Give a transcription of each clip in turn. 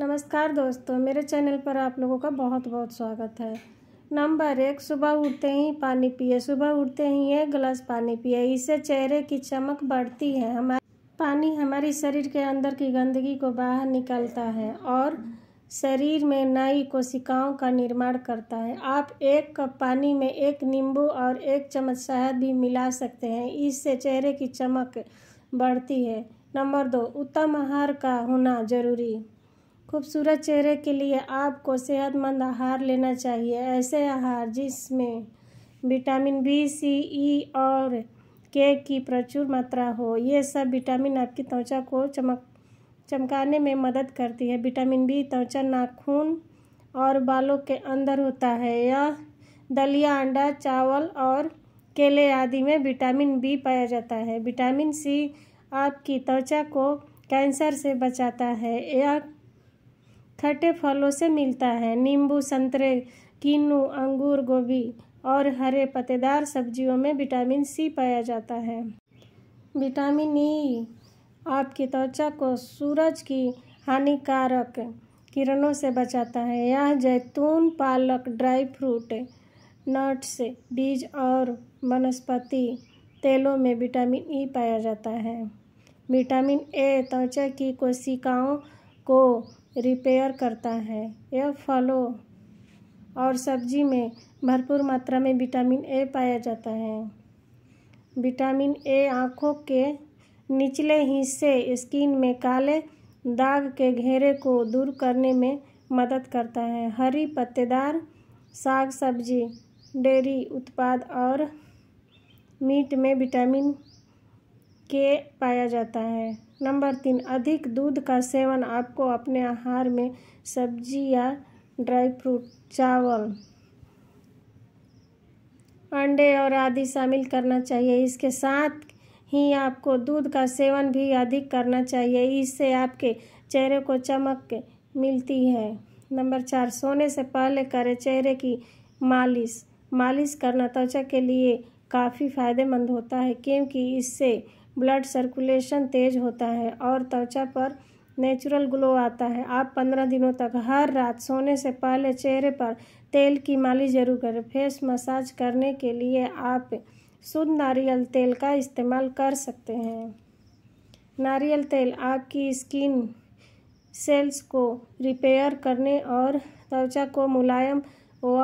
नमस्कार दोस्तों मेरे चैनल पर आप लोगों का बहुत बहुत स्वागत है नंबर एक सुबह उठते ही पानी पिए सुबह उठते ही एक गिलास पानी पिए इससे चेहरे की चमक बढ़ती है हमारे पानी हमारे शरीर के अंदर की गंदगी को बाहर निकालता है और शरीर में नई कोशिकाओं का निर्माण करता है आप एक कप पानी में एक नींबू और एक चम्मच शहद भी मिला सकते हैं इससे चेहरे की चमक बढ़ती है नंबर दो उत्तम आहार का होना जरूरी खूबसूरत चेहरे के लिए आपको सेहतमंद आहार लेना चाहिए ऐसे आहार जिसमें विटामिन बी सी ई और के की प्रचुर मात्रा हो ये सब विटामिन आपकी त्वचा को चमक चमकाने में मदद करती है विटामिन बी त्वचा नाखून और बालों के अंदर होता है यह दलिया अंडा चावल और केले आदि में विटामिन बी पाया जाता है विटामिन सी आपकी त्वचा को कैंसर से बचाता है यह खट्टे फलों से मिलता है नींबू संतरे किन्नू अंगूर गोभी और हरे पत्तेदार सब्जियों में विटामिन सी पाया जाता है विटामिन ई आपकी त्वचा को सूरज की हानिकारक किरणों से बचाता है यह जैतून पालक ड्राई फ्रूट नट्स बीज और वनस्पति तेलों में विटामिन ई पाया जाता है विटामिन ए त्वचा की कोशिकाओं को रिपेयर करता है यह फलों और सब्जी में भरपूर मात्रा में विटामिन ए पाया जाता है विटामिन ए आँखों के निचले हिस्से स्किन में काले दाग के घेरे को दूर करने में मदद करता है हरी पत्तेदार साग सब्जी डेयरी उत्पाद और मीट में विटामिन के पाया जाता है नंबर तीन अधिक दूध का सेवन आपको अपने आहार में सब्जी या ड्राई फ्रूट चावल अंडे और आदि शामिल करना चाहिए इसके साथ ही आपको दूध का सेवन भी अधिक करना चाहिए इससे आपके चेहरे को चमक मिलती है नंबर चार सोने से पहले करें चेहरे की मालिश मालिश करना त्वचा के लिए काफ़ी फायदेमंद होता है क्योंकि इससे ब्लड सर्कुलेशन तेज होता है और त्वचा पर नेचुरल ग्लो आता है आप पंद्रह दिनों तक हर रात सोने से पहले चेहरे पर तेल की माली जरूर करें फेस मसाज करने के लिए आप शुद्ध नारियल तेल का इस्तेमाल कर सकते हैं नारियल तेल आपकी स्किन सेल्स को रिपेयर करने और त्वचा को मुलायम व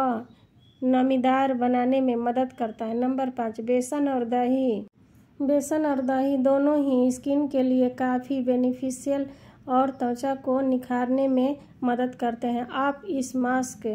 नमीदार बनाने में मदद करता है नंबर पाँच बेसन और दही बेसन और दही दोनों ही स्किन के लिए काफ़ी बेनिफिशियल और त्वचा को निखारने में मदद करते हैं आप इस मास्क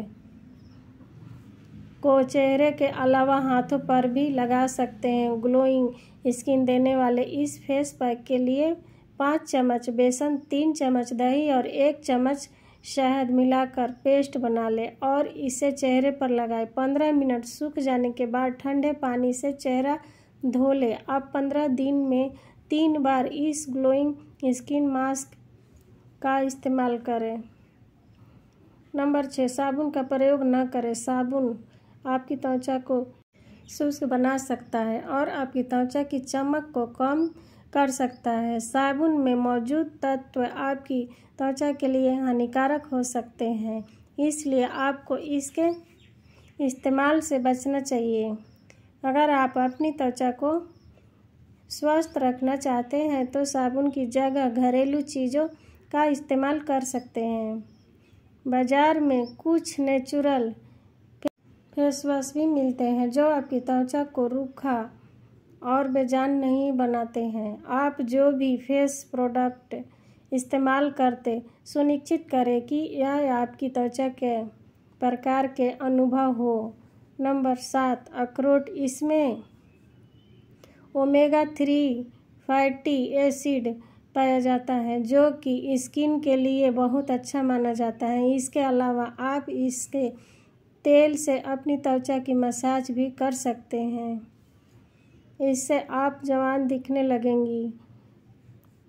को चेहरे के अलावा हाथों पर भी लगा सकते हैं ग्लोइंग स्किन देने वाले इस फेस पैक के लिए पाँच चम्मच बेसन तीन चम्मच दही और एक चम्मच शहद मिलाकर पेस्ट बना लें और इसे चेहरे पर लगाएं पंद्रह मिनट सूख जाने के बाद ठंडे पानी से चेहरा धो लें आप पंद्रह दिन में तीन बार इस ग्लोइंग स्किन मास्क का इस्तेमाल करें नंबर छः साबुन का प्रयोग न करें साबुन आपकी त्वचा को शुष्क बना सकता है और आपकी त्वचा की चमक को कम कर सकता है साबुन में मौजूद तत्व आपकी त्वचा के लिए हानिकारक हो सकते हैं इसलिए आपको इसके इस्तेमाल से बचना चाहिए अगर आप अपनी त्वचा को स्वस्थ रखना चाहते हैं तो साबुन की जगह घरेलू चीज़ों का इस्तेमाल कर सकते हैं बाज़ार में कुछ नेचुरल फेस वॉश भी मिलते हैं जो आपकी त्वचा को रूखा और बेजान नहीं बनाते हैं आप जो भी फेस प्रोडक्ट इस्तेमाल करते सुनिश्चित करें कि यह आपकी त्वचा के प्रकार के अनुभव हो नंबर सात अखरोट इसमें ओमेगा थ्री फैटी एसिड पाया जाता है जो कि स्किन के लिए बहुत अच्छा माना जाता है इसके अलावा आप इसके तेल से अपनी त्वचा की मसाज भी कर सकते हैं इससे आप जवान दिखने लगेंगी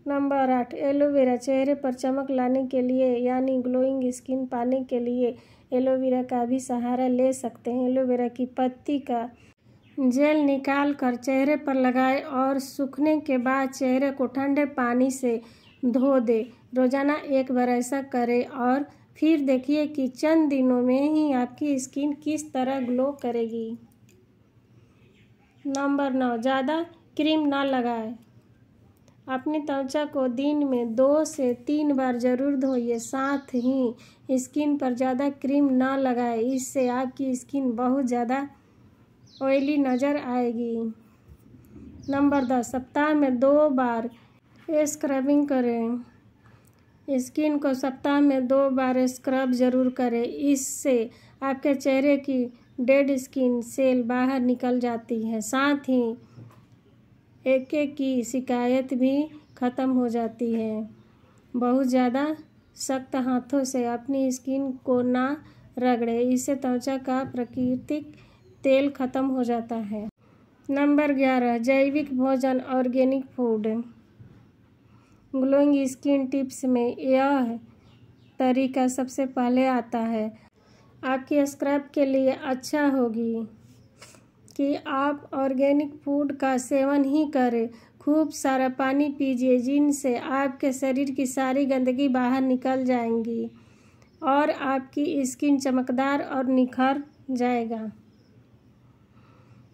नंबर आठ एलोवेरा चेहरे पर चमक लाने के लिए यानी ग्लोइंग स्किन पाने के लिए एलोवेरा का भी सहारा ले सकते हैं एलोवेरा की पत्ती का जेल निकाल कर चेहरे पर लगाए और सूखने के बाद चेहरे को ठंडे पानी से धो दे रोज़ाना एक बार ऐसा करें और फिर देखिए कि चंद दिनों में ही आपकी स्किन किस तरह ग्लो करेगी नंबर नौ ज़्यादा क्रीम ना लगाएं अपनी त्वचा को दिन में दो से तीन बार ज़रूर धोइए साथ ही स्किन पर ज़्यादा क्रीम ना लगाए इससे आपकी स्किन बहुत ज़्यादा ऑयली नज़र आएगी नंबर दस सप्ताह में दो बार स्क्रबिंग करें स्किन को सप्ताह में दो बार स्क्रब ज़रूर करें इससे आपके चेहरे की डेड स्किन सेल बाहर निकल जाती है साथ ही एक एक की शिकायत भी ख़त्म हो जाती है बहुत ज़्यादा सख्त हाथों से अपनी स्किन को ना रगड़े इससे त्वचा का प्राकृतिक तेल ख़त्म हो जाता है नंबर ग्यारह जैविक भोजन organic food glowing skin tips में यह तरीका सबसे पहले आता है आपकी स्क्रैप के लिए अच्छा होगी कि आप ऑर्गेनिक फूड का सेवन ही करें खूब सारा पानी पीजिए जिनसे आपके शरीर की सारी गंदगी बाहर निकल जाएंगी और आपकी स्किन चमकदार और निखर जाएगा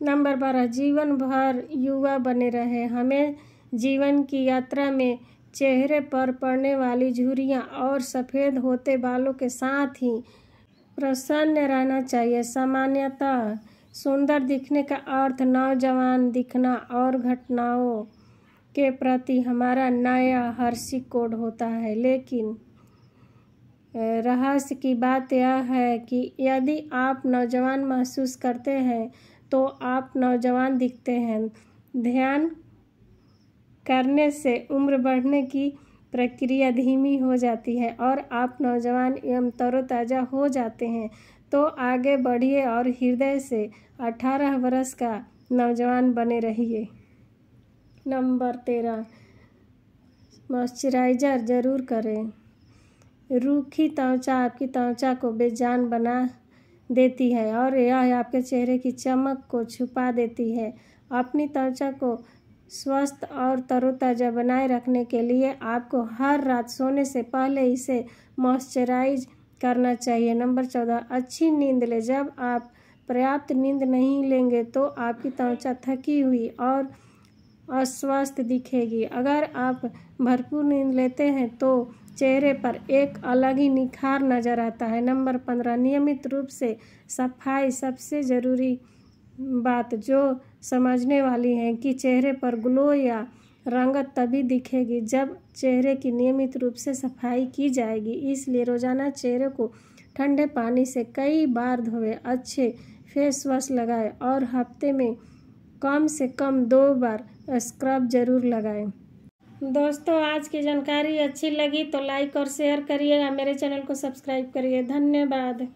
नंबर बारह जीवन भर युवा बने रहे हमें जीवन की यात्रा में चेहरे पर पड़ने वाली झुरियाँ और सफ़ेद होते बालों के साथ ही प्रसन्न रहना चाहिए सामान्यतः सुंदर दिखने का अर्थ नौजवान दिखना और घटनाओं के प्रति हमारा नया हर्षिक कोड होता है लेकिन रहस्य की बात यह है कि यदि आप नौजवान महसूस करते हैं तो आप नौजवान दिखते हैं ध्यान करने से उम्र बढ़ने की प्रक्रिया धीमी हो जाती है और आप नौजवान एवं तरोताज़ा हो जाते हैं तो आगे बढ़िए और हृदय से 18 वर्ष का नौजवान बने रहिए नंबर तेरह मॉइस्चराइज़र ज़रूर करें रूखी त्वचा आपकी त्वचा को बेजान बना देती है और यह आपके चेहरे की चमक को छुपा देती है अपनी त्वचा को स्वस्थ और तरोताज़ा बनाए रखने के लिए आपको हर रात सोने से पहले इसे मॉइस्चराइज करना चाहिए नंबर चौदह अच्छी नींद ले जब आप पर्याप्त नींद नहीं लेंगे तो आपकी त्वचा थकी हुई और अस्वस्थ दिखेगी अगर आप भरपूर नींद लेते हैं तो चेहरे पर एक अलग ही निखार नज़र आता है नंबर पंद्रह नियमित रूप से सफाई सबसे ज़रूरी बात जो समझने वाली है कि चेहरे पर ग्लो या रंगत तभी दिखेगी जब चेहरे की नियमित रूप से सफाई की जाएगी इसलिए रोज़ाना चेहरे को ठंडे पानी से कई बार धोएं अच्छे फेस वॉश लगाए और हफ्ते में कम से कम दो बार स्क्रब जरूर लगाएं दोस्तों आज की जानकारी अच्छी लगी तो लाइक और शेयर करिएगा मेरे चैनल को सब्सक्राइब करिए धन्यवाद